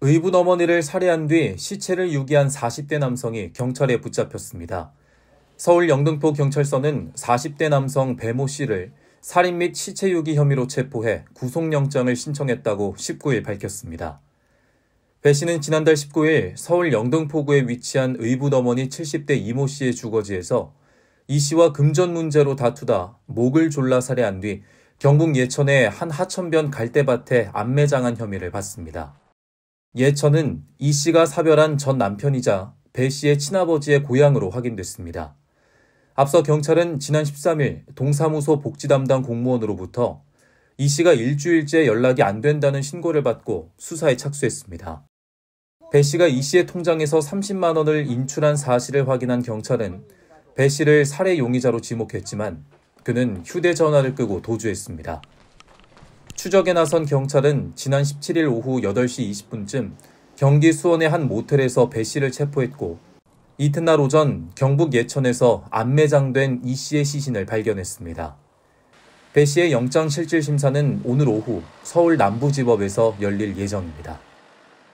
의붓 어머니를 살해한 뒤 시체를 유기한 40대 남성이 경찰에 붙잡혔습니다. 서울 영등포 경찰서는 40대 남성 배모 씨를 살인 및 시체 유기 혐의로 체포해 구속영장을 신청했다고 19일 밝혔습니다. 배 씨는 지난달 19일 서울 영등포구에 위치한 의붓 어머니 70대 이모 씨의 주거지에서 이 씨와 금전 문제로 다투다 목을 졸라 살해한 뒤 경북 예천의 한 하천변 갈대밭에 안매장한 혐의를 받습니다. 예천은 이 씨가 사별한 전 남편이자 배 씨의 친아버지의 고향으로 확인됐습니다. 앞서 경찰은 지난 13일 동사무소 복지 담당 공무원으로부터 이 씨가 일주일째 연락이 안 된다는 신고를 받고 수사에 착수했습니다. 배 씨가 이 씨의 통장에서 30만 원을 인출한 사실을 확인한 경찰은 배 씨를 살해 용의자로 지목했지만 그는 휴대전화를 끄고 도주했습니다. 추적에 나선 경찰은 지난 17일 오후 8시 20분쯤 경기 수원의 한 모텔에서 배 씨를 체포했고 이튿날 오전 경북 예천에서 안매장된 이 씨의 시신을 발견했습니다. 배 씨의 영장실질심사는 오늘 오후 서울 남부지법에서 열릴 예정입니다.